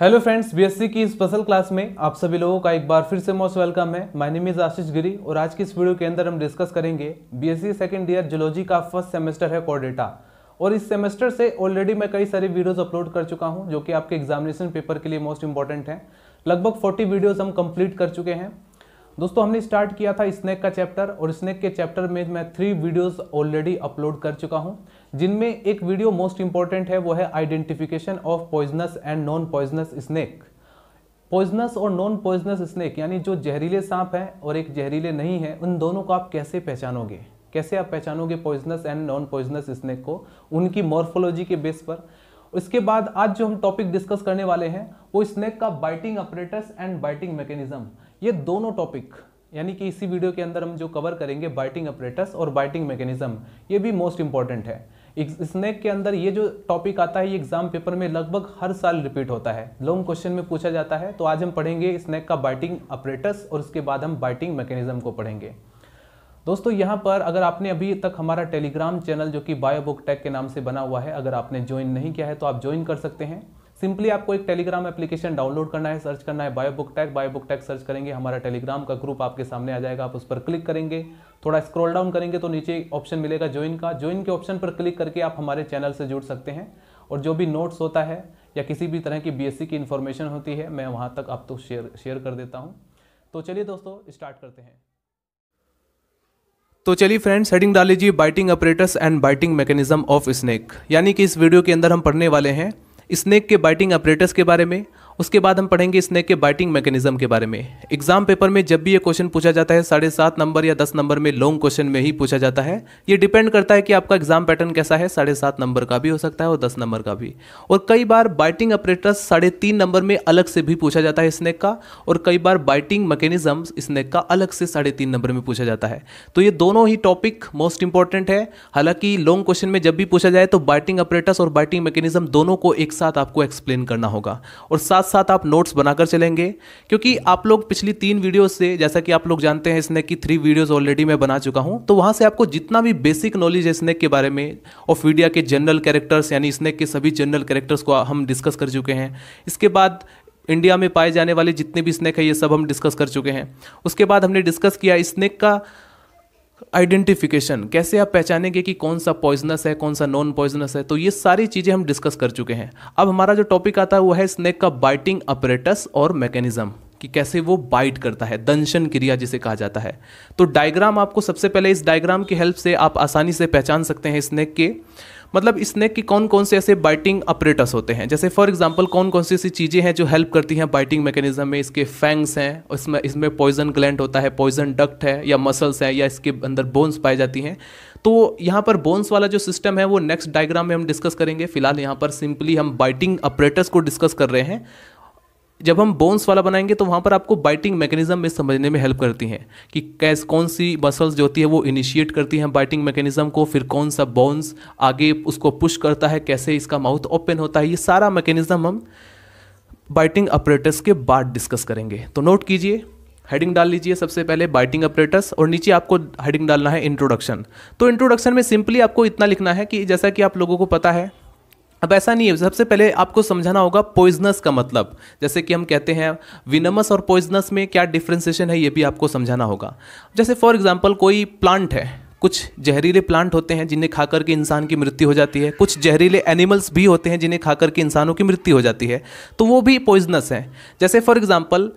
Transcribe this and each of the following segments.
hello friends BSc की special class में आप सभी लोगों का एक बार फिर से मोस्ट वेलकम है my name is Ashish Giri और आज की इस वीडियो के अंदर हम डिस्कस करेंगे बीएससी सेकंड ईयर जियोलॉजी का फर्स्ट सेमेस्टर है कोर डेटा और इस सेमेस्टर से ऑलरेडी मैं कई सारी वीडियोस अपलोड कर चुका हूं जो कि आपके एग्जामिनेशन पेपर के लिए मोस्ट इंपॉर्टेंट हैं लगभग फोर्टी वीडियोज़ हम कम्प्लीट कर चुके हैं दोस्तों हमने स्टार्ट किया था स्नैक का चैप्टर और स्नैक के चैप्टर में मैं थ्री वीडियोज ऑलरेडी अपलोड कर चुका हूँ जिनमें एक वीडियो मोस्ट इंपॉर्टेंट है वो है identification of poisonous and non poisonous snake poisonous और नॉन पॉइजनस स्नैक यानी जो जहरीले सांप हैं और एक जहरीले नहीं है उन दोनों को आप कैसे पहचानोगे कैसे आप पहचानोगे poisonous and non poisonous snake को उनकी मॉर्फोलॉजी के बेस पर उसके बाद आज जो हम टॉपिक डिस्कस करने वाले हैं वो स्नैक का biting operators and biting mechanism ये दोनों टॉपिक यानी कि इसी वीडियो के अंदर हम जो कवर करेंगे बाइटिंग ऑपरेटर्स और बाइटिंग मैकेनिज्म ये भी मोस्ट इंपॉर्टेंट है स्नैक के अंदर ये जो टॉपिक आता है ये एग्जाम पेपर में लगभग हर साल रिपीट होता है लॉन्ग क्वेश्चन में पूछा जाता है तो आज हम पढ़ेंगे स्नैक का बाइटिंग ऑपरेटस और उसके बाद हम बाइटिंग मैकेनिज्म को पढ़ेंगे दोस्तों यहाँ पर अगर आपने अभी तक हमारा टेलीग्राम चैनल जो कि बायोबुक टेक के नाम से बना हुआ है अगर आपने ज्वाइन नहीं किया है तो आप ज्वाइन कर सकते हैं सिंपली आपको एक टेलीग्राम एप्लीकेशन डाउनलोड करना है सर्च करना है bio book tag bio book tag search करेंगे हमारा टेलीग्राम का ग्रुप आपके सामने आ जाएगा आप उस पर क्लिक करेंगे थोड़ा स्क्रॉल डाउन करेंगे तो नीचे ऑप्शन मिलेगा ज्वाइन का ज्वाइन के ऑप्शन पर क्लिक करके आप हमारे चैनल से जुड़ सकते हैं और जो भी नोट्स होता है या किसी भी तरह की बी की इन्फॉर्मेशन होती है मैं वहाँ तक आप तो शेयर शेयर कर देता हूँ तो चलिए दोस्तों स्टार्ट करते हैं तो चलिए फ्रेंड्स हेडिंग डाल लीजिए biting operators and biting mechanism of snake यानी कि इस वीडियो के अंदर हम पढ़ने वाले हैं स्नेक के बाइटिंग ऑपरेटर्स के बारे में उसके बाद हम पढ़ेंगे स्नेक के बाइटिंग मैकेनिज्म के बारे में एग्जाम पेपर में जब भी ये क्वेश्चन पूछा जाता है साढ़े सात नंबर या दस नंबर में लॉन्ग क्वेश्चन में ही पूछा जाता है ये डिपेंड करता है कि आपका एग्जाम पैटर्न कैसा है साढ़े सात नंबर का भी हो सकता है और दस नंबर का भी और कई बार बाइटिंग ऑपरेटर साढ़े तीन नंबर में अलग से भी पूछा जाता है स्नेक का और कई बार बाइटिंग मैकेनिज्म स्नेक का अलग से साढ़े तीन नंबर में पूछा जाता है तो ये दोनों ही टॉपिक मोस्ट इंपॉर्टेंट है हालांकि लॉन्ग क्वेश्चन में जब भी पूछा जाए तो बाइटिंग ऑपरेटर्स और बाइटिंग मैकेनिज्म दोनों को एक साथ आपको एक्सप्लेन करना होगा और साथ साथ साथ आप नोट्स बनाकर चलेंगे क्योंकि आप लोग पिछली तीन वीडियोस से जैसा कि आप लोग जानते हैं स्नैक की थ्री वीडियोस ऑलरेडी मैं बना चुका हूं तो वहां से आपको जितना भी बेसिक नॉलेज है स्नैक के बारे में ऑफ मीडिया के जनरल कैरेक्टर्स यानी स्नैक के सभी जनरल कैरेक्टर्स को हम डिस्कस कर चुके हैं इसके बाद इंडिया में पाए जाने वाले जितने भी स्नैक है ये सब हम डिस्कस कर चुके हैं उसके बाद हमने डिस्कस किया स्नैक का आइडेंटिफिकेशन कैसे आप पहचानेंगे कि कौन सा पॉइजनस है कौन सा नॉन पॉइजनस है तो ये सारी चीज़ें हम डिस्कस कर चुके हैं अब हमारा जो टॉपिक आता है वो है स्नेक का बाइटिंग अपरेटस और मैकेनिज्म कि कैसे वो बाइट करता है दंशन क्रिया जिसे कहा जाता है तो डायग्राम आपको सबसे पहले इस डायग्राम की हेल्प से आप आसानी से पहचान सकते हैं स्नेक के मतलब स्नैक के कौन कौन से ऐसे बाइटिंग ऑपरेटर्स होते हैं जैसे फॉर एग्जाम्पल कौन कौन सी ऐसी चीज़ें हैं जो हेल्प करती हैं बाइटिंग मैकेनिज्म में इसके फैंग्स हैं इसमें इसमें पॉइजन ग्लैंड होता है पॉइजन डक्ट है या मसल्स हैं या इसके अंदर बोन्स पाई जाती हैं तो यहाँ पर बोन्स वाला जो सिस्टम है वो नेक्स्ट डायग्राम में हम डिस्कस करेंगे फिलहाल यहाँ पर सिंपली हम बाइटिंग ऑपरेटर्स को डिस्कस कर रहे हैं जब हम बोन्स वाला बनाएंगे तो वहाँ पर आपको बाइटिंग मैकेनिज्म में समझने में हेल्प करती हैं कि कैस कौन सी मसल्स जो होती है वो इनिशिएट करती हैं बाइटिंग मैकेनिज्म को फिर कौन सा बोन्स आगे उसको पुश करता है कैसे इसका माउथ ओपन होता है ये सारा मैकेनिज्म हम बाइटिंग ऑपरेटर्स के बाद डिस्कस करेंगे तो नोट कीजिए हेडिंग डाल लीजिए सबसे पहले बाइटिंग ऑपरेटर्स और नीचे आपको हेडिंग डालना है इंट्रोडक्शन तो इंट्रोडक्शन में सिंपली आपको इतना लिखना है कि जैसा कि आप लोगों को पता है अब ऐसा नहीं है सबसे पहले आपको समझाना होगा पॉइजनस का मतलब जैसे कि हम कहते हैं विनमस और पॉइजनस में क्या डिफ्रेंसिएशन है ये भी आपको समझाना होगा जैसे फॉर एग्जाम्पल कोई प्लांट है कुछ जहरीले प्लांट होते हैं जिन्हें खा करके इंसान की मृत्यु हो जाती है कुछ जहरीले एनिमल्स भी होते हैं जिन्हें खा करके इंसानों की मृत्यु हो जाती है तो वो भी पॉइजनस हैं जैसे फॉर एग्जाम्पल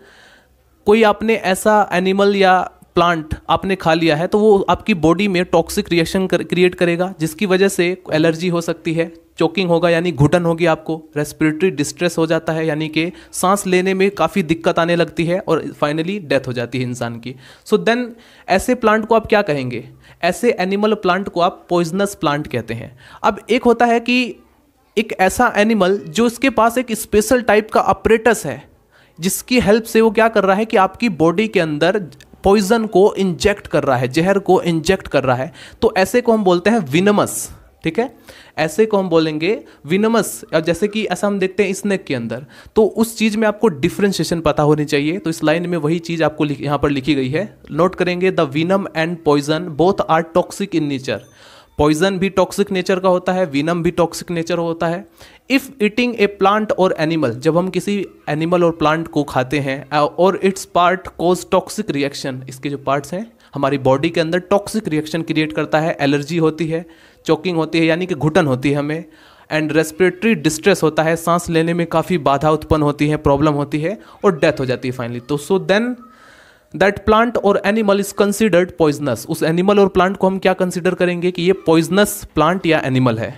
कोई आपने ऐसा एनिमल या प्लांट आपने खा लिया है तो वो आपकी बॉडी में टॉक्सिक रिएक्शन क्रिएट करेगा जिसकी वजह से एलर्जी हो सकती है चोकिंग होगा यानी घुटन होगी आपको रेस्पिरेटरी डिस्ट्रेस हो जाता है यानी कि सांस लेने में काफ़ी दिक्कत आने लगती है और फाइनली डेथ हो जाती है इंसान की सो so देन ऐसे प्लांट को आप क्या कहेंगे ऐसे एनिमल प्लांट को आप पॉइजनस प्लांट कहते हैं अब एक होता है कि एक ऐसा एनिमल जो इसके पास एक स्पेशल टाइप का ऑपरेटस है जिसकी हेल्प से वो क्या कर रहा है कि आपकी बॉडी के अंदर पॉइजन को इंजेक्ट कर रहा है जहर को इंजेक्ट कर रहा है तो ऐसे को हम बोलते हैं विनमस ठीक है ऐसे को हम बोलेंगे विनमस या जैसे कि ऐसा हम देखते हैं स्नेक के अंदर तो उस चीज़ में आपको डिफ्रेंशिएशन पता होनी चाहिए तो इस लाइन में वही चीज़ आपको यहाँ पर लिखी गई है नोट करेंगे the venom and poison both are toxic in nature poison भी टॉक्सिक नेचर का होता है विनम भी टॉक्सिक नेचर होता है if eating a plant or animal जब हम किसी एनिमल और प्लांट को खाते हैं or its part causes toxic reaction इसके जो पार्ट्स हैं हमारी बॉडी के अंदर टॉक्सिक रिएक्शन क्रिएट करता है एलर्जी होती है चौकिंग होती है यानी कि घुटन होती है हमें एंड रेस्पिरेटरी डिस्ट्रेस होता है सांस लेने में काफ़ी बाधा उत्पन्न होती है प्रॉब्लम होती है और डेथ हो जाती है फाइनली तो so then that plant or animal is considered poisonous उस एनिमल और प्लांट को हम क्या कंसिडर करेंगे कि ये पॉइजनस प्लांट या एनिमल है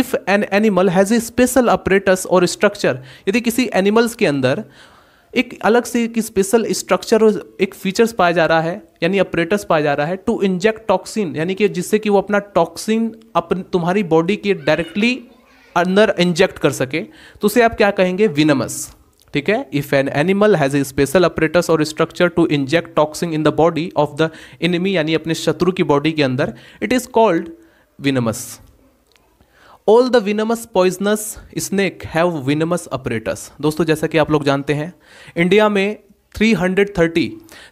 if an animal has a special apparatus or structure यदि किसी एनिमल्स के अंदर एक अलग से एक स्पेशल स्ट्रक्चर और एक फीचर्स पाया जा रहा है यानी ऑपरेटर्स पाया जा रहा है टू इंजेक्ट टॉक्सिन यानी कि जिससे कि वो अपना टॉक्सिन अपन तुम्हारी बॉडी के डायरेक्टली अंदर इंजेक्ट कर सके तो उसे आप क्या कहेंगे विनमस ठीक है if an animal has a special operators or structure to inject toxin in the body of the enemy यानी अपने शत्रु की बॉडी के अंदर it is called venomous all the venomous poisonous snake have venomous operators दोस्तों जैसा कि आप लोग जानते हैं इंडिया में 330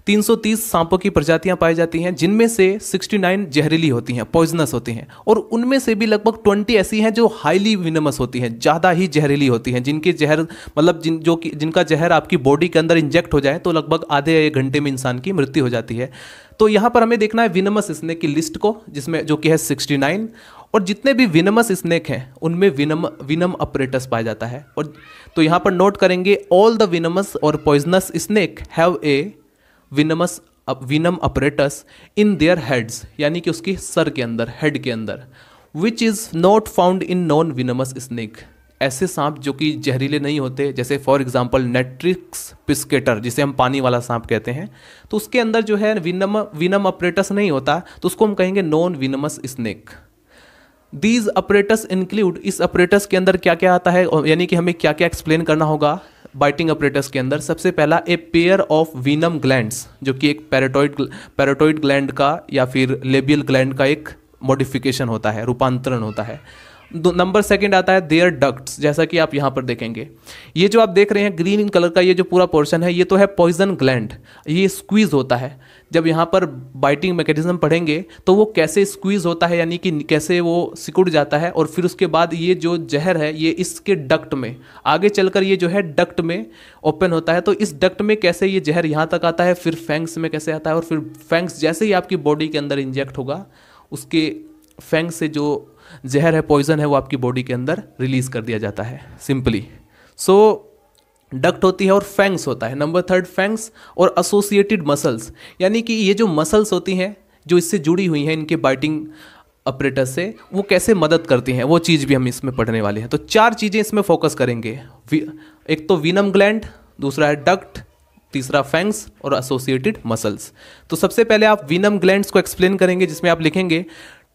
330 सांपों की प्रजातियां पाई जाती हैं जिनमें से 69 जहरीली होती हैं पॉइजनस होती हैं और उनमें से भी लगभग 20 ऐसी हैं जो हाईली विनमस होती हैं ज़्यादा ही जहरीली होती हैं जिनके जहर मतलब जिन जो कि जिनका जहर आपकी बॉडी के अंदर इंजेक्ट हो जाए तो लगभग आधे एक घंटे में इंसान की मृत्यु हो जाती है तो यहाँ पर हमें देखना है विनमस स्नेक की लिस्ट को जिसमें जो कि है सिक्सटी और जितने भी विनमस स्नेक हैं उनमें विनम विनम अपरेटस पाया जाता है और तो यहाँ पर नोट करेंगे all the venomous or poisonous snake have a venomous venom apparatus in their heads यानी कि उसकी सर के अंदर हेड के अंदर which is not found in non venomous snake ऐसे सांप जो कि जहरीले नहीं होते जैसे फॉर एग्जाम्पल नेट्रिक्स पिस्केटर जिसे हम पानी वाला सांप कहते हैं तो उसके अंदर जो है विनम विनम अपरेटस नहीं होता तो उसको हम कहेंगे non venomous snake these apparatus include इस अपरेटस के अंदर क्या क्या आता है यानी कि हमें क्या क्या एक्सप्लेन करना होगा बाइटिंग अपरेटस के अंदर सबसे पहला a pair of venom glands जो कि एक पैराटॉइड पैराटॉइड ग्लैंड का या फिर लेबियल ग्लैंड का एक मॉडिफिकेशन होता है रूपांतरण होता है नंबर सेकंड आता है देयर डक्ट्स जैसा कि आप यहाँ पर देखेंगे ये जो आप देख रहे हैं ग्रीन कलर का ये जो पूरा पोर्शन है ये तो है पॉइजन ग्लैंड ये स्क्वीज होता है जब यहाँ पर बाइटिंग मैकेनिज्म पढ़ेंगे तो वो कैसे स्क्वीज होता है यानी कि कैसे वो सिकुड़ जाता है और फिर उसके बाद ये जो जहर है ये इसके डक्ट में आगे चलकर ये जो है डक्ट में ओपन होता है तो इस डक्ट में कैसे ये जहर यहाँ तक आता है फिर फैंक्स में कैसे आता है और फिर फैंक्स जैसे ही आपकी बॉडी के अंदर इंजेक्ट होगा उसके फैंक्स से जो जहर है पॉइजन है वो आपकी बॉडी के अंदर रिलीज कर दिया जाता है सिंपली सो डक्ट होती है और फैंग्स होता है नंबर थर्ड फैंग्स और एसोसिएटेड मसल्स यानी कि ये जो मसल्स होती हैं जो इससे जुड़ी हुई हैं इनके बाइटिंग ऑपरेटर से वो कैसे मदद करती हैं वो चीज़ भी हम इसमें पढ़ने वाले हैं तो चार चीज़ें इसमें फोकस करेंगे एक तो विनम ग्लैंड दूसरा है डक्ट तीसरा फैंग्स और एसोसिएटेड मसल्स तो सबसे पहले आप विनम ग्लैंड्स को एक्सप्लेन करेंगे जिसमें आप लिखेंगे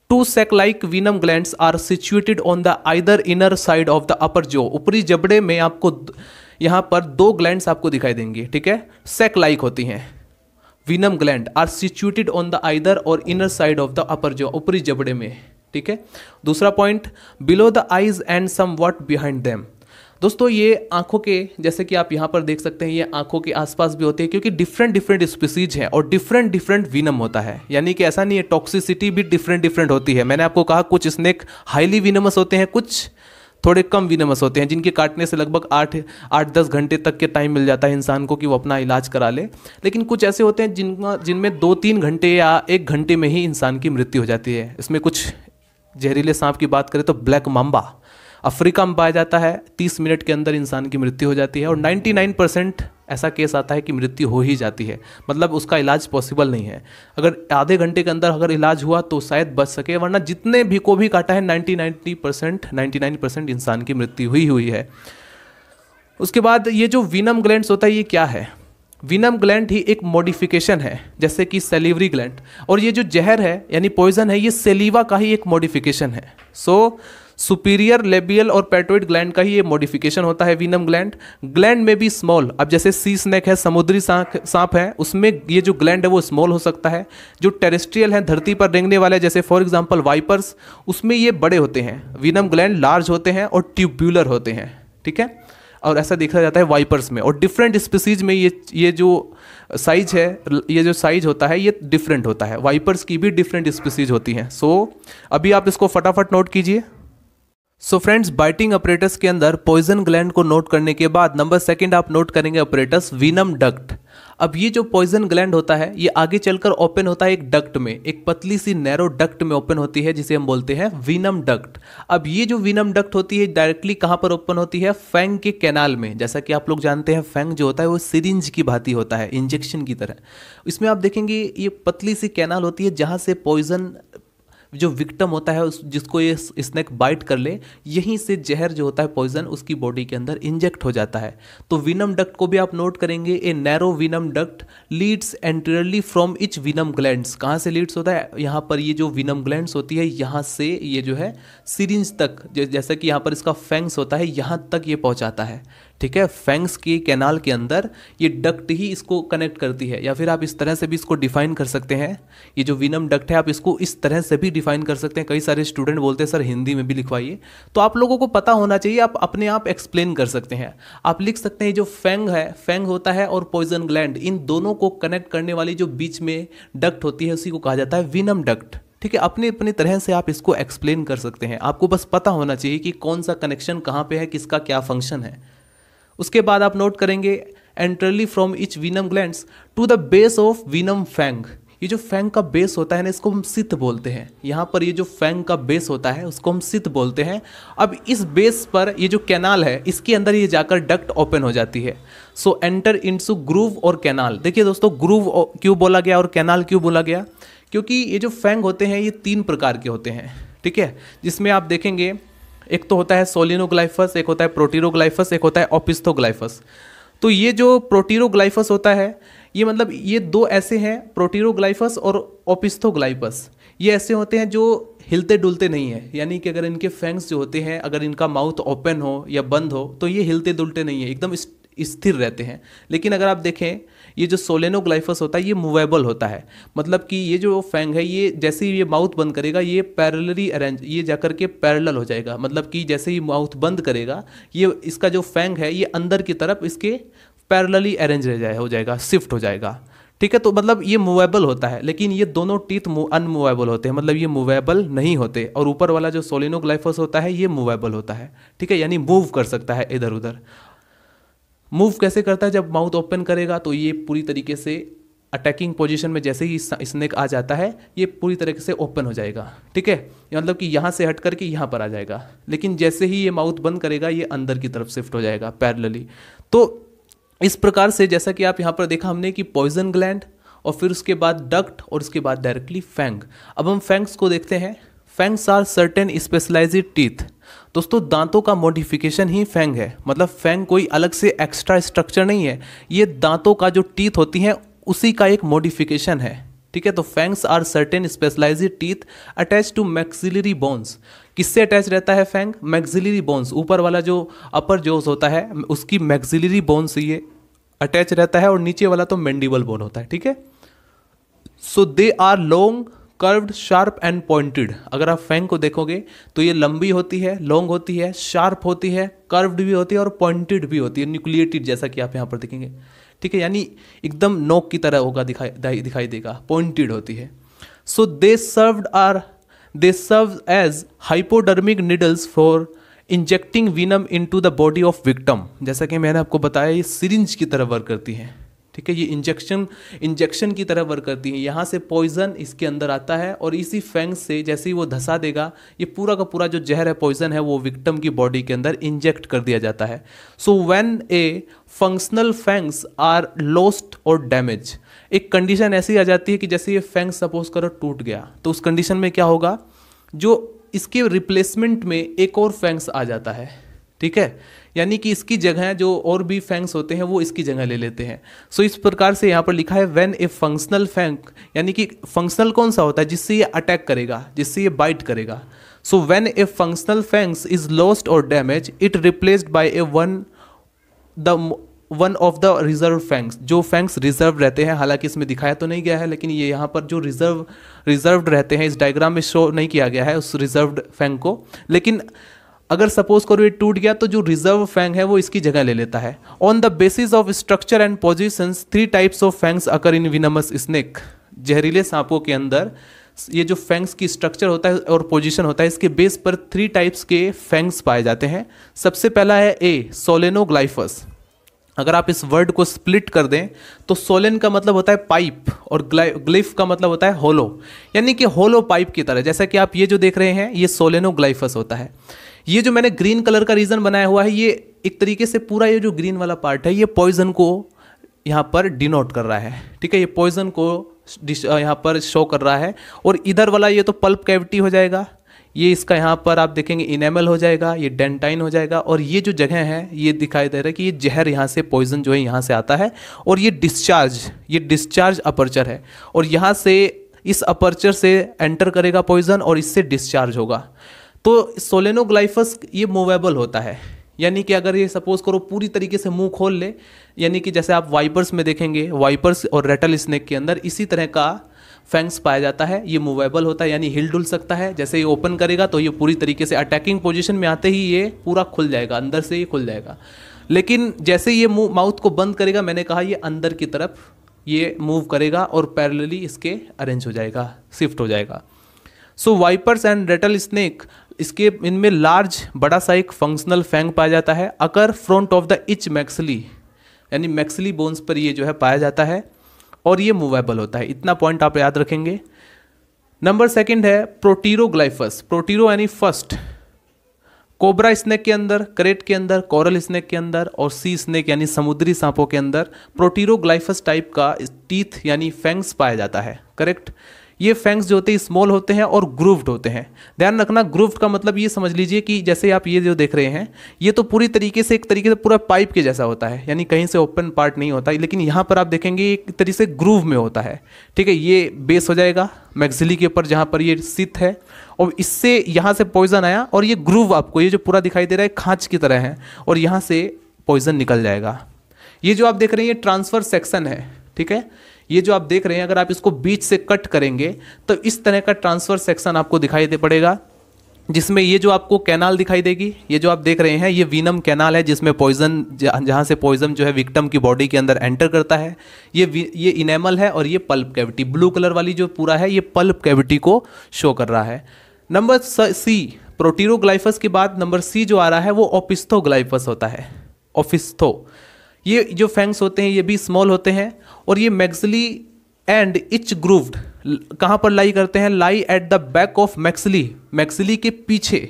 two sac like venom gland are situated on the either inner side of the upper जो ऊपरी जबड़े में आपको यहां पर दो ग्लैंड आपको दिखाई देंगे ठीक है सेक लाइक होती हैं venom gland are situated on the either or inner side of the upper जो ऊपरी जबड़े में ठीक है दूसरा point below the eyes and somewhat behind them दोस्तों ये आंखों के जैसे कि आप यहाँ पर देख सकते हैं ये आंखों के आसपास भी होते हैं क्योंकि डिफरेंट डिफरेंट स्पीसीज हैं और डिफरेंट डिफरेंट विनम होता है यानी कि ऐसा नहीं है टॉक्सिसिटी भी डिफरेंट डिफरेंट होती है मैंने आपको कहा कुछ स्नेक हाईली विनमस होते हैं कुछ थोड़े कम विनमस होते हैं जिनके काटने से लगभग आठ आठ दस घंटे तक के टाइम मिल जाता है इंसान को कि वो अपना इलाज करा ले लेकिन कुछ ऐसे होते हैं जिन जिनमें दो तीन घंटे या एक घंटे में ही इंसान की मृत्यु हो जाती है इसमें कुछ जहरीले सांप की बात करें तो ब्लैक माम्बा अफ्रीका में पाया जाता है तीस मिनट के अंदर इंसान की मृत्यु हो जाती है और नाइन्टी नाइन परसेंट ऐसा केस आता है कि मृत्यु हो ही जाती है मतलब उसका इलाज पॉसिबल नहीं है अगर आधे घंटे के अंदर अगर इलाज हुआ तो शायद बच सके वरना जितने भी को भी काटा है ninety ninety percent ninety nine percent इंसान की मृत्यु हुई हुई है उसके बाद ये जो विनम ग्लैंड होता है ये क्या है विनम ग्लैंड ही एक मॉडिफिकेशन है जैसे कि सेलिवरी ग्लैंड और ये जो जहर है यानी पॉइजन है ये सेलिवा का ही एक मॉडिफिकेशन है सो so, सुपीरियर लेबियल और पेटोइड ग्लैंड का ही ये मॉडिफिकेशन होता है वीनम ग्लैंड ग्लैंड में भी स्मॉल अब जैसे सी स्नैक है समुद्री सांप है उसमें ये जो ग्लैंड है वो स्मॉल हो सकता है जो टेरेस्ट्रियल है धरती पर रेंगने वाले जैसे फॉर एग्जाम्पल वाइपर्स उसमें ये बड़े होते हैं वीनम ग्लैंड लार्ज होते हैं और ट्यूब्यूलर होते हैं ठीक है और ऐसा देखा जाता है वाइपर्स में और डिफरेंट स्पीसीज में ये ये जो साइज है ये जो साइज होता है ये डिफरेंट होता है वाइपर्स की भी डिफरेंट स्पीसीज होती हैं सो so, अभी आप इसको फटाफट नोट कीजिए सो फ्रेंड्स बाइटिंग ऑपरेटर्स के अंदर पॉइजन ग्लैंड को नोट करने के बाद नंबर सेकंड आप नोट करेंगे ऑपरेटर्स वीनम डक्ट अब ये जो पॉइजन ग्लैंड होता है ये आगे चलकर ओपन होता है एक डक्ट में एक पतली सी नैरो डक्ट में ओपन होती है जिसे हम बोलते हैं वीनम डक्ट अब ये जो वीनम डक्ट होती है डायरेक्टली कहाँ पर ओपन होती है फैंग के कैनाल में जैसा कि आप लोग जानते हैं फैंग जो होता है वो सीरिंज की भांति होता है इंजेक्शन की तरह इसमें आप देखेंगे ये पतली सी कैनाल होती है जहाँ से पॉइजन जो विक्टम होता है उस जिसको ये स्नैक बाइट कर ले यहीं से जहर जो होता है पॉइजन उसकी बॉडी के अंदर इंजेक्ट हो जाता है तो विनम डक्ट को भी आप नोट करेंगे a narrow venom duct leads anteriorly from each venom gland कहाँ से लीड्स होता है यहाँ पर ये जो विनम ग्लैंड होती है यहाँ से ये जो है सीरिंज तक जैसा कि यहाँ पर इसका फैंग्स होता है यहाँ तक ये पहुँचाता है ठीक है फैंग्स की कैनाल के अंदर ये डक्ट ही इसको कनेक्ट करती है या फिर आप इस तरह से भी इसको डिफाइन कर सकते हैं ये जो विनम डक्ट है आप इसको इस तरह से भी डिफाइन कर सकते हैं कई सारे स्टूडेंट बोलते हैं सर हिंदी में भी लिखवाइए तो आप लोगों को पता होना चाहिए आप अपने आप एक्सप्लेन कर सकते हैं आप लिख सकते हैं जो फेंग है फेंग होता है और पॉइजन ग्लैंड इन दोनों को कनेक्ट करने वाली जो बीच में डक्ट होती है उसी को कहा जाता है विनम डक्ट ठीक है अपने अपने तरह से आप इसको एक्सप्लेन कर सकते हैं आपको बस पता होना चाहिए कि कौन सा कनेक्शन कहाँ पे है किसका क्या फंक्शन है उसके बाद आप नोट करेंगे anteriorly from each venom gland to the base of venom fang ये जो फैंग का बेस होता है ना इसको हम सित बोलते हैं यहाँ पर ये जो फैंग का बेस होता है उसको हम सिद्ध बोलते हैं अब इस बेस पर ये जो कैनाल है इसके अंदर ये जाकर डक्ट ओपन हो जाती है सो एंटर सू ग्रूव और कैनाल देखिए दोस्तों ग्रूव क्यों बोला गया और कैनाल क्यों बोला गया क्योंकि ये जो फैंग होते हैं ये तीन प्रकार के होते हैं ठीक है जिसमें आप देखेंगे एक तो होता है सोलिनोग्लाइफस एक होता है प्रोटीरोग्लाइफस एक होता है ओपिस्थोग्लाइफस तो ये जो प्रोटीरोग्लाइफस होता है ये मतलब ये दो ऐसे हैं प्रोटीरोग्लाइफस और ओपिस्थोग्लाइफस ये ऐसे होते हैं जो हिलते डुलते नहीं है यानी कि अगर इनके फैंग्स जो होते हैं अगर इनका माउथ ओपन हो या बंद हो तो ये हिलते डुलते नहीं है एकदम स्थिर रहते हैं लेकिन अगर आप देखें ये जो सोलेनोग्लाइफस होता है ये मूवेबल होता है मतलब कि ये जो फैंग है ये जैसे ही ये माउथ बंद करेगा ये पैरलरी अरेंज ये जाकर के पैरल हो जाएगा मतलब कि जैसे ही माउथ बंद करेगा ये इसका जो फैंग है ये अंदर की तरफ इसके पैरलली अरेंज रह जाए हो जाएगा शिफ्ट हो जाएगा ठीक है तो मतलब ये मूवेबल होता है लेकिन ये दोनों टीथ अनमूवेबल होते हैं मतलब ये मूवेबल नहीं होते और ऊपर वाला जो सोलिनोग्लाइफस होता है ये मूवेबल होता है ठीक है यानी मूव कर सकता है इधर उधर मूव कैसे करता है जब माउथ ओपन करेगा तो ये पूरी तरीके से अटैकिंग पोजीशन में जैसे ही स्नेक आ जाता है ये पूरी तरीके से ओपन हो जाएगा ठीक है मतलब कि यहाँ से हट करके यहाँ पर आ जाएगा लेकिन जैसे ही ये माउथ बंद करेगा ये अंदर की तरफ शिफ्ट हो जाएगा पैरलली तो इस प्रकार से जैसा कि आप यहाँ पर देखा हमने कि पॉइजन ग्लैंड और फिर उसके बाद डक्ट और उसके बाद डायरेक्टली फैंग अब हम फैंग्स को देखते हैं fangs are certain specialize teeth दोस्तों दांतों का मॉडिफिकेशन ही फेंग है मतलब फेंग कोई अलग से एक्स्ट्रा स्ट्रक्चर नहीं है ये दांतों का जो टीथ होती हैं उसी का एक मॉडिफिकेशन है ठीक है तो fangs are certain specialize teeth attach to maxillary bones किससे अटैच रहता है फेंग मैक्सिलरी बोन्स ऊपर वाला जो अपर जोस होता है उसकी मैक्सिलरी बोन्स ये अटैच रहता है और नीचे वाला तो मेंडिबल बोन होता है ठीक है so they are long curved sharp and pointed अगर आप फैंग को देखोगे तो ये लंबी होती है लॉन्ग होती है शार्प होती है कर्व्ड भी होती है और पॉइंटेड भी होती है न्यूक्लिएटेड जैसा कि आप यहाँ पर देखेंगे ठीक है यानी एकदम नोक की तरह होगा दिखाई दिखाई देगा पॉइंटेड होती है so they served are they serve as hypodermic needles for injecting venom into the body of victim जैसा कि मैंने आपको बताया ये सिरिंज की तरह वर्क करती हैं ठीक है ये इंजेक्शन इंजेक्शन की तरह वर्क करती है यहाँ से पॉइजन इसके अंदर आता है और इसी फैंग से जैसे ही वो धंसा देगा ये पूरा का पूरा जो जहर है पॉइजन है वो विक्टम की बॉडी के अंदर इंजेक्ट कर दिया जाता है so when a functional fangs are lost or damage एक कंडीशन ऐसी आ जाती है कि जैसे ये फैंग सपोज करो टूट गया तो उस कंडीशन में क्या होगा जो इसके रिप्लेसमेंट में एक और फैंग्स आ जाता है ठीक है यानी कि इसकी जगह जो और भी फैंक्स होते हैं वो इसकी जगह ले लेते हैं सो so, इस प्रकार से यहाँ पर लिखा है वेन ए फंक्शनल फैंक यानी कि फंक्शनल कौन सा होता है जिससे ये अटैक करेगा जिससे ये बाइट करेगा so when a functional fangs is lost or damage it replaced by a one the one of the reserve fangs जो फैंक्स रिजर्व रहते हैं हालांकि इसमें दिखाया तो नहीं गया है लेकिन ये यहाँ पर जो रिजर्व रिजर्व रहते हैं इस डायग्राम में शो नहीं किया गया है उस रिजर्व फैंक को लेकिन अगर सपोज करो ये टूट गया तो जो रिजर्व फैंग है वो इसकी जगह ले लेता है on the basis of structure and position three types of fangs occur in venomous snake जहरीले सांपों के अंदर ये जो फैंग्स की स्ट्रक्चर होता है और पोजीशन होता है इसके बेस पर थ्री टाइप्स के फैंग्स पाए जाते हैं सबसे पहला है ए सोलेनोग्लाइफस अगर आप इस वर्ड को स्प्लिट कर दें तो सोलेन का मतलब होता है पाइप और ग्लिफ का मतलब होता है होलो यानी कि होलो पाइप की तरह जैसा कि आप ये जो देख रहे हैं ये सोलेनोग्लाइफस होता है ये जो मैंने ग्रीन कलर का रीजन बनाया हुआ है ये एक तरीके से पूरा ये जो ग्रीन वाला पार्ट है ये पॉइजन को यहाँ पर डिनोट कर रहा है ठीक है ये पॉइजन को यहाँ पर शो कर रहा है और इधर वाला ये तो पल्प कैविटी हो जाएगा ये इसका यहाँ पर आप देखेंगे इनेमल हो जाएगा ये डेंटाइन हो जाएगा और ये जो जगह है ये दिखाई दे रहा है कि ये जहर यहाँ से पॉइजन जो है यहाँ से आता है और ये डिस्चार्ज ये डिस्चार्ज अपर्चर है और यहाँ से इस अपर्चर से एंटर करेगा पॉइजन और इससे डिस्चार्ज होगा तो सोलेनोग्लाइफस ये मूवेबल होता है यानी कि अगर ये सपोज करो पूरी तरीके से मुंह खोल ले यानी कि जैसे आप वाइपर्स में देखेंगे वाइपर्स और रेटल स्नेक के अंदर इसी तरह का फैंक्स पाया जाता है ये मूवेबल होता है यानी हिल डुल सकता है जैसे ये ओपन करेगा तो ये पूरी तरीके से अटैकिंग पोजिशन में आते ही ये पूरा खुल जाएगा अंदर से ही खुल जाएगा लेकिन जैसे ये मुंह माउथ को बंद करेगा मैंने कहा ये अंदर की तरफ ये मूव करेगा और पैरेलली इसके अरेंज हो जाएगा शिफ्ट हो जाएगा so vipers and rattlesnake इसके इनमें लार्ज बड़ा सा एक फंक्शनल फैंग पाया जाता है occur front of the each maxilla यानी मैक्सली बोन्स पर ये जो है पाया जाता है और ये मूवेबल होता है इतना पॉइंट आप याद रखेंगे नंबर सेकंड है प्रोटीरोग्लाइफस प्रोटीरो यानी फर्स्ट कोबरा स्नेक के अंदर करेट के अंदर कोरल स्नेक के अंदर और सी स्नेक यानी समुद्री सांपों के अंदर प्रोटीरोग्लाइफस टाइप का टीथ यानी फैंग्स पाया जाता है करेक्ट ये फैंग्स जो होते हैं स्मॉल होते हैं और ग्रूव्ड होते हैं ध्यान रखना ग्रूव्ड का मतलब ये समझ लीजिए कि जैसे आप ये जो देख रहे हैं ये तो पूरी तरीके से एक तरीके से पूरा पाइप के जैसा होता है यानी कहीं से ओपन पार्ट नहीं होता लेकिन यहाँ पर आप देखेंगे एक तरीके से ग्रूव में होता है ठीक है ये बेस हो जाएगा मैगजिली के ऊपर जहाँ पर ये स्थित है और इससे यहाँ से पॉइजन आया और ये ग्रूव आपको ये जो पूरा दिखाई दे रहा है खाँच की तरह है और यहाँ से पॉइजन निकल जाएगा ये जो आप देख रहे हैं ये ट्रांसफ़र सेक्शन है ठीक है ये जो आप देख रहे हैं अगर आप इसको बीच से कट करेंगे तो इस तरह का ट्रांसफर सेक्शन आपको दिखाई दे पड़ेगा जिसमें ये जो आपको कैनाल दिखाई देगी ये जो आप देख रहे हैं ये वीनम कैनाल है जिसमें पॉइजन जहाँ से पॉइजन जो है विक्टम की बॉडी के अंदर एंटर करता है ये ये इनेमल है और ये पल्प कैविटी ब्लू कलर वाली जो पूरा है ये पल्प कैविटी को शो कर रहा है नंबर सी प्रोटीरोग्लाइफस के बाद नंबर सी जो आ रहा है वो ओपिस्थोग्लाइफस होता है ओफिस्थो ये जो फैंग्स होते हैं ये भी स्मॉल होते हैं और ये मैक्सली एंड इच ग्रूव्ड कहाँ पर लाई करते हैं lie at the back of maxilla maxilla के पीछे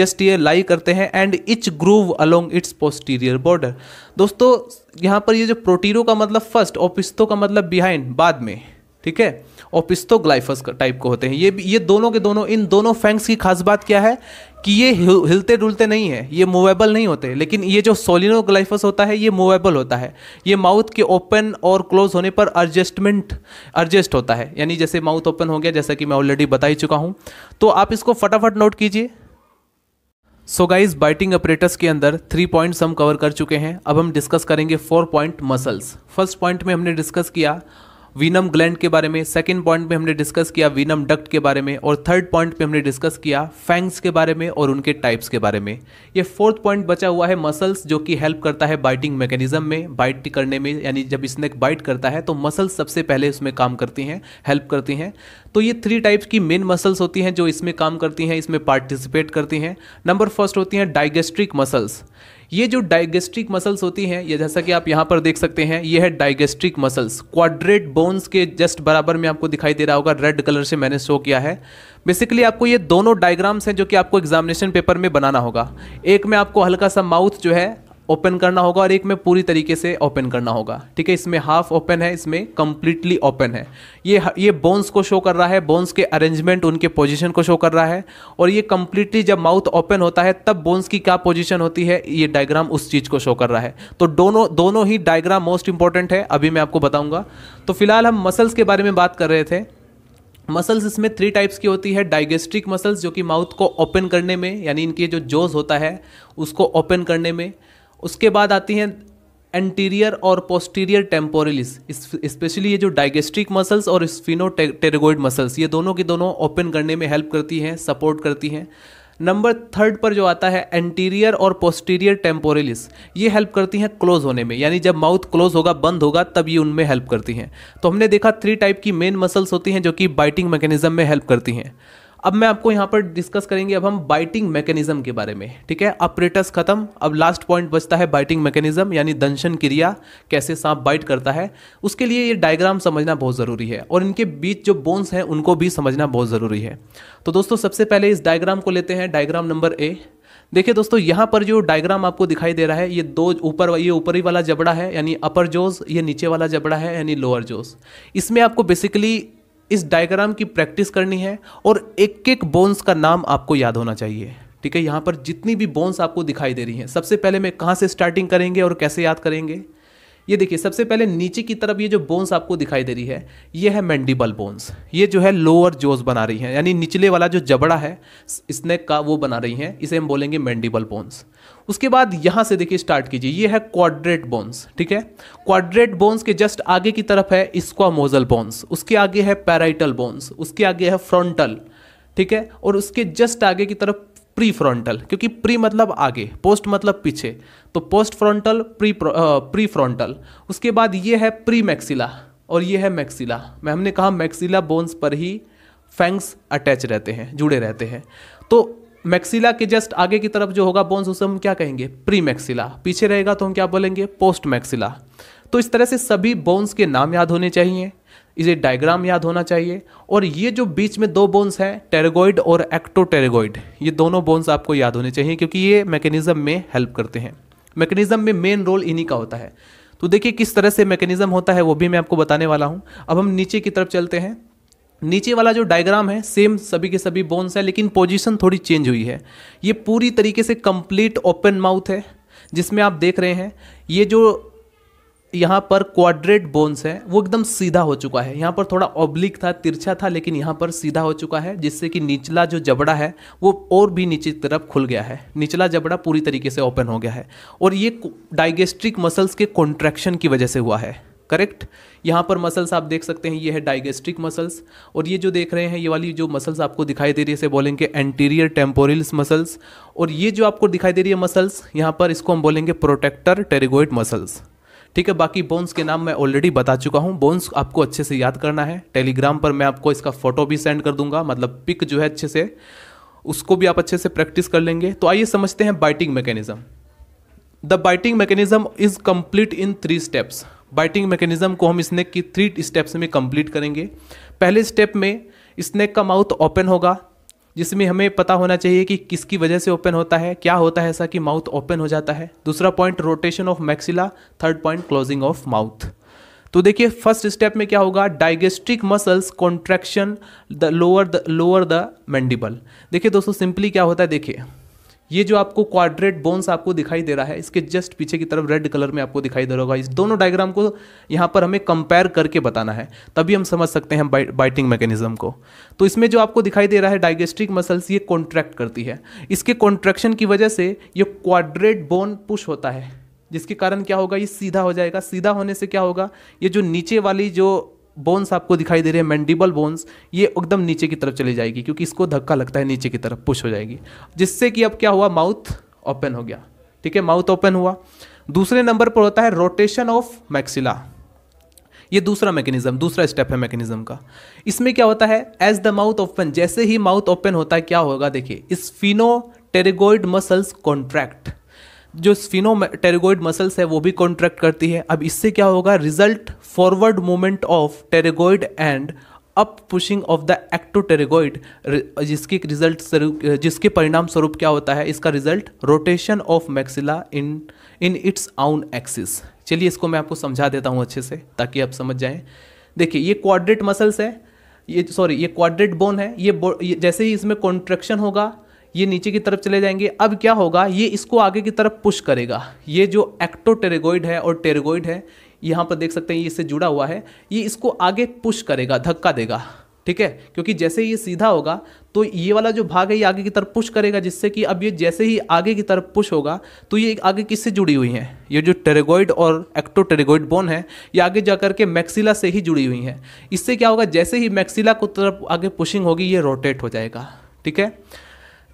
जस्ट ये लाई करते हैं and each groove along its posterior border दोस्तों यहाँ पर ये जो प्रोटीरो का मतलब फर्स्ट और तो का मतलब बिहाइंड बाद में ठीक है और पिस्तोग्लाइफस टाइप को होते हैं ये ये दोनों के दोनों इन दोनों फैंक्स की खास बात क्या है कि ये हिलते डुलते नहीं है ये मूवेबल नहीं होते लेकिन ये जो सोलिनोग्लाइफस होता है ये मूवेबल होता है ये माउथ के ओपन और क्लोज होने पर एडजस्टमेंट एडजस्ट होता है यानी जैसे माउथ ओपन हो गया जैसा कि मैं ऑलरेडी बता ही चुका हूँ तो आप इसको फटाफट नोट कीजिए सो गाइज बाइटिंग ऑपरेटर्स के अंदर थ्री पॉइंट्स हम कवर कर चुके हैं अब हम डिस्कस करेंगे four point muscles first point में हमने डिस्कस किया वीनम ग्लैंड के बारे में सेकंड पॉइंट पे हमने डिस्कस किया वीनम डक्ट के बारे में और थर्ड पॉइंट पे हमने डिस्कस किया फैंग्स के बारे में और उनके टाइप्स के बारे में ये फोर्थ पॉइंट बचा हुआ है मसल्स जो कि हेल्प करता है बाइटिंग मैकेनिज्म में बाइट करने में यानी जब स्नैक बाइट करता है तो मसल्स सबसे पहले उसमें काम करती हैं हेल्प करती हैं तो ये थ्री टाइप्स की मेन मसल्स होती हैं जो इसमें काम करती हैं इसमें पार्टिसिपेट करती हैं नंबर फर्स्ट होती हैं डाइगेस्ट्रिक मसल्स ये जो डाइगेस्ट्रिक मसल्स होती हैं ये जैसा कि आप यहाँ पर देख सकते हैं ये है डाइगेस्ट्रिक मसल्स क्वाड्रेट बोन्स के जस्ट बराबर में आपको दिखाई दे रहा होगा रेड कलर से मैंने शो किया है बेसिकली आपको ये दोनों डायग्राम्स हैं जो कि आपको एग्जामिनेशन पेपर में बनाना होगा एक में आपको हल्का सा माउथ जो है ओपन करना होगा और एक में पूरी तरीके से ओपन करना होगा ठीक है इसमें हाफ ओपन है इसमें कम्प्लीटली ओपन है ये ये बोन्स को शो कर रहा है बोन्स के अरेंजमेंट उनके पोजीशन को शो कर रहा है और ये कम्प्लीटली जब माउथ ओपन होता है तब बोन्स की क्या पोजीशन होती है ये डायग्राम उस चीज़ को शो कर रहा है तो दोनों दोनों ही डायग्राम मोस्ट इंपॉर्टेंट है अभी मैं आपको बताऊँगा तो फिलहाल हम मसल्स के बारे में बात कर रहे थे मसल्स इसमें थ्री टाइप्स की होती है डाइगेस्ट्रिक मसल्स जो कि माउथ को ओपन करने में यानी इनके जो जोज होता है उसको ओपन करने में उसके बाद आती हैं एंटीरियर और पोस्टीरियर टेम्पोरिलिस स्पेशली ये जो डाइगेस्ट्रिक मसल्स और टेरेगोइड मसल्स ये दोनों के दोनों ओपन करने में हेल्प करती हैं सपोर्ट करती हैं नंबर थर्ड पर जो आता है एंटीरियर और पोस्टीरियर टेम्पोरिलिस ये हेल्प करती हैं क्लोज होने में यानी जब माउथ क्लोज होगा बंद होगा तब ये उनमें हेल्प करती हैं तो हमने देखा थ्री टाइप की मेन मसल्स होती हैं जो कि बाइटिंग मैकेनिज्म में हेल्प करती हैं अब मैं आपको यहाँ पर डिस्कस करेंगे अब हम बाइटिंग मैकेनिज्म के बारे में ठीक है अपरेटस खत्म अब लास्ट पॉइंट बचता है बाइटिंग मैकेनिज्म यानी दंशन क्रिया कैसे सांप बाइट करता है उसके लिए ये डायग्राम समझना बहुत ज़रूरी है और इनके बीच जो बोन्स हैं उनको भी समझना बहुत ज़रूरी है तो दोस्तों सबसे पहले इस डायग्राम को लेते हैं डायग्राम नंबर ए देखिए दोस्तों यहाँ पर जो डायग्राम आपको दिखाई दे रहा है ये दो ऊपर ये ऊपरी वाला जबड़ा है यानी अपर जोज ये नीचे वाला जबड़ा है यानी लोअर जोज इसमें आपको बेसिकली इस डायग्राम की प्रैक्टिस करनी है और एक एक बोन्स का नाम आपको याद होना चाहिए ठीक है यहाँ पर जितनी भी बोन्स आपको दिखाई दे रही हैं सबसे पहले मैं कहाँ से स्टार्टिंग करेंगे और कैसे याद करेंगे ये देखिए सबसे पहले नीचे की तरफ ये जो बोन्स आपको दिखाई दे रही है ये है मैंडिबल बोन्स ये जो है लोअर जोस बना रही है यानी निचले वाला जो जबड़ा है स्नेक का वो बना रही हैं इसे हम बोलेंगे मैंडिबल बोन्स उसके बाद यहाँ से देखिए स्टार्ट कीजिए ये है क्वाड्रेट बोन्स ठीक है क्वाड्रेट बोन्स के जस्ट आगे की तरफ है स्क्वामोजल बोन्स उसके आगे है पैराइटल बोन्स उसके आगे है फ्रंटल ठीक है और उसके जस्ट आगे की तरफ प्री फ्रॉन्टल क्योंकि प्री मतलब आगे पोस्ट मतलब पीछे तो post frontal pre pre frontal उसके बाद ये है प्री मैक्सिला और ये है मैक्सिला मैं हमने कहा मैक्सिला बोन्स पर ही फैंग्स अटैच रहते हैं जुड़े रहते हैं तो मैक्सिला के जस्ट आगे की तरफ जो होगा बोन्स उसे हम क्या कहेंगे प्री मैक्सिला पीछे रहेगा तो हम क्या बोलेंगे पोस्ट मैक्सिला तो इस तरह से सभी बोन्स के नाम याद होने चाहिए इसे डायग्राम याद होना चाहिए और ये जो बीच में दो बोन्स हैं टेरेगोइड और एक्टोटेरेगोइड ये दोनों बोन्स आपको याद होने चाहिए क्योंकि ये मैकेनिज्म में हेल्प करते हैं मैकेनिज्म में मेन रोल इन्हीं का होता है तो देखिए किस तरह से मैकेनिज्म होता है वो भी मैं आपको बताने वाला हूँ अब हम नीचे की तरफ चलते हैं नीचे वाला जो डायग्राम है सेम सभी के सभी बोन्स है लेकिन पोजीशन थोड़ी चेंज हुई है ये पूरी तरीके से कंप्लीट ओपन माउथ है जिसमें आप देख रहे हैं ये जो यहाँ पर क्वाड्रेट बोन्स है वो एकदम सीधा हो चुका है यहाँ पर थोड़ा ऑब्लिक था तिरछा था लेकिन यहाँ पर सीधा हो चुका है जिससे कि निचला जो जबड़ा है वो और भी नीचे की तरफ खुल गया है निचला जबड़ा पूरी तरीके से ओपन हो गया है और ये डाइगेस्ट्रिक मसल्स के कॉन्ट्रैक्शन की वजह से हुआ है करेक्ट यहाँ पर मसल्स आप देख सकते हैं ये है डाइगेस्ट्रिक मसल्स और ये जो देख रहे हैं ये वाली जो मसल्स आपको दिखाई दे रही है इसे बोलेंगे एंटीरियर टेम्पोरिल्स मसल्स और ये जो आपको दिखाई दे रही है मसल्स यहाँ पर इसको हम बोलेंगे प्रोटेक्टर टेरिगोइड मसल्स ठीक है बाकी बोन्स के नाम मैं ऑलरेडी बता चुका हूँ बोन्स आपको अच्छे से याद करना है टेलीग्राम पर मैं आपको इसका फोटो भी सेंड कर दूंगा मतलब पिक जो है अच्छे से उसको भी आप अच्छे से प्रैक्टिस कर लेंगे तो आइए समझते हैं biting mechanism the biting mechanism is complete in three steps biting mechanism को हम स्नेक की थ्री स्टेप्स में कंप्लीट करेंगे पहले स्टेप में स्नैक का माउथ ओपन होगा जिसमें हमें पता होना चाहिए कि किसकी वजह से ओपन होता है क्या होता है ऐसा कि माउथ ओपन हो जाता है दूसरा point rotation of maxilla third point closing of mouth तो देखिए फर्स्ट स्टेप में क्या होगा digastric muscles contraction the lower the lower the mandible देखिए दोस्तों सिंपली क्या होता है देखिए ये जो आपको क्वाड्रेट बोन्स आपको दिखाई दे रहा है इसके जस्ट पीछे की तरफ रेड कलर में आपको दिखाई दे रहा होगा इस दोनों डायग्राम को यहाँ पर हमें कंपेयर करके बताना है तभी हम समझ सकते हैं बाइ बाइटिंग मैकेनिज्म को तो इसमें जो आपको दिखाई दे रहा है डाइजेस्टिक मसल्स ये कॉन्ट्रैक्ट करती है इसके कॉन्ट्रैक्शन की वजह से ये क्वाड्रेट बोन पुश होता है जिसके कारण क्या होगा ये सीधा हो जाएगा सीधा होने से क्या होगा ये जो नीचे वाली जो बोन्स आपको दिखाई दे रहे हैं मैंडिबल बोन्स ये एकदम नीचे की तरफ चली जाएगी क्योंकि इसको धक्का लगता है नीचे की तरफ पुश हो जाएगी जिससे कि अब क्या हुआ माउथ ओपन हो गया ठीक है माउथ ओपन हुआ दूसरे नंबर पर होता है रोटेशन ऑफ मैक्सिला ये दूसरा मैकेनिज्म दूसरा स्टेप है मैकेनिज्म का इसमें क्या होता है एज द माउथ ओपन जैसे ही माउथ ओपन होता है क्या होगा देखिए फिनो टेरेगोइड मसल्स कॉन्ट्रैक्ट जो स्फिनो टेरेगोइड मसल्स है वो भी कॉन्ट्रैक्ट करती है अब इससे क्या होगा result forward movement of pterygoid and up pushing of the ectopterygoid जिसकी रिजल्ट जिसके परिणाम स्वरूप क्या होता है इसका result rotation of maxilla in in its own axis चलिए इसको मैं आपको समझा देता हूँ अच्छे से ताकि आप समझ जाएँ देखिए ये क्वाड्रेट मसल्स है ये सॉरी ये क्वाड्रेट बोन है ये, ये जैसे ही इसमें कॉन्ट्रेक्शन होगा ये नीचे की तरफ चले जाएंगे अब क्या होगा ये इसको आगे की तरफ पुश करेगा ये जो एक्टोटेरेगोइड है और टेरेगोइड है यहाँ पर देख सकते हैं ये इससे जुड़ा हुआ है ये इसको आगे पुश करेगा धक्का देगा ठीक है क्योंकि जैसे ही ये सीधा होगा तो ये वाला जो भाग है ये आगे की तरफ पुश करेगा जिससे कि अब ये जैसे ही आगे की तरफ पुश होगा तो ये आगे किससे जुड़ी हुई हैं ये जो टेरेगोइड और एक्टोटेरेगोइड बोन है ये आगे जा कर के मैक्सिला से ही जुड़ी हुई हैं इससे क्या होगा जैसे ही मैक्सिला को तरफ आगे पुशिंग होगी ये रोटेट हो जाएगा ठीक है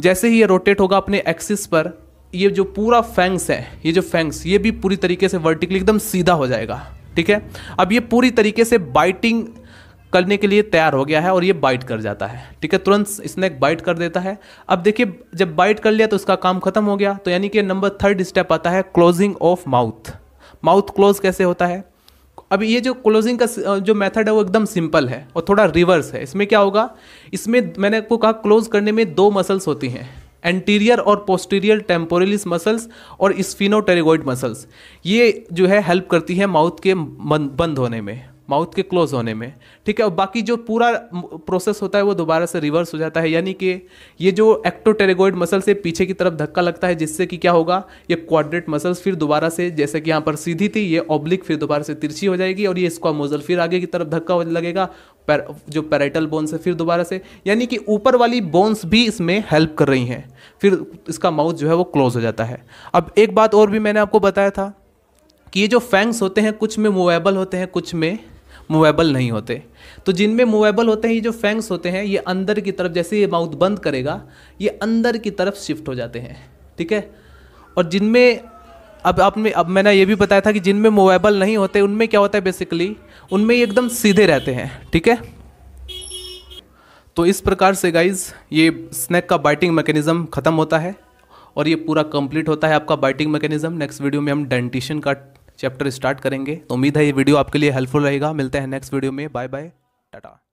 जैसे ही ये रोटेट होगा अपने एक्सिस पर ये जो पूरा फैंग्स है ये जो फैंग्स ये भी पूरी तरीके से वर्टिकली एकदम सीधा हो जाएगा ठीक है अब ये पूरी तरीके से बाइटिंग करने के लिए तैयार हो गया है और ये बाइट कर जाता है ठीक है तुरंत स्नैक बाइट कर देता है अब देखिए जब बाइट कर लिया तो उसका काम खत्म हो गया तो यानी कि नंबर थर्ड स्टेप आता है closing of mouth mouth close कैसे होता है अब ये जो क्लोजिंग का जो मेथड है वो एकदम सिंपल है और थोड़ा रिवर्स है इसमें क्या होगा इसमें मैंने आपको कहा क्लोज करने में दो मसल्स होती हैं एंटीरियर और पोस्टीरियर टेम्पोरिलिस मसल्स और स्फिनोटेरिगोइड मसल्स ये जो है हेल्प करती है माउथ के बंद होने में माउथ के क्लोज होने में ठीक है और बाकी जो पूरा प्रोसेस होता है वो दोबारा से रिवर्स हो जाता है यानी कि ये जो एक्टोटेरेगोइड मसल से पीछे की तरफ धक्का लगता है जिससे कि क्या होगा ये क्वाड्रेट मसल्स फिर दोबारा से जैसे कि यहाँ पर सीधी थी ये ऑब्लिक फिर दोबारा से तिरछी हो जाएगी और ये मोजल फिर आगे की तरफ धक्का लगेगा पैर जो पैराइटल बोन्स है फिर दोबारा से यानी कि ऊपर वाली बोन्स भी इसमें हेल्प कर रही हैं फिर इसका माउथ जो है वो क्लोज हो जाता है अब एक बात और भी मैंने आपको बताया था कि ये जो फैंग्स होते हैं कुछ में मूवेबल होते हैं कुछ में मूवेबल नहीं होते तो जिनमें मूवेबल होते हैं ये जो फैंग्स होते हैं ये अंदर की तरफ जैसे ये माउथ बंद करेगा ये अंदर की तरफ शिफ्ट हो जाते हैं ठीक है और जिनमें अब आपने अब मैंने ये भी बताया था कि जिनमें मूवेबल नहीं होते उनमें क्या होता है बेसिकली उनमें ये एकदम सीधे रहते हैं ठीक है तो इस प्रकार से गाइज ये स्नैक का बाइटिंग मैकेनिज़्म ख़त्म होता है और ये पूरा कंप्लीट होता है आपका बाइटिंग मैकेनिज्म नेक्स्ट वीडियो में हम डेंटिशन का चैप्टर स्टार्ट करेंगे तो उम्मीद है ये वीडियो आपके लिए हेल्पफुल रहेगा मिलते हैं नेक्स्ट वीडियो में बाय बाय टाटा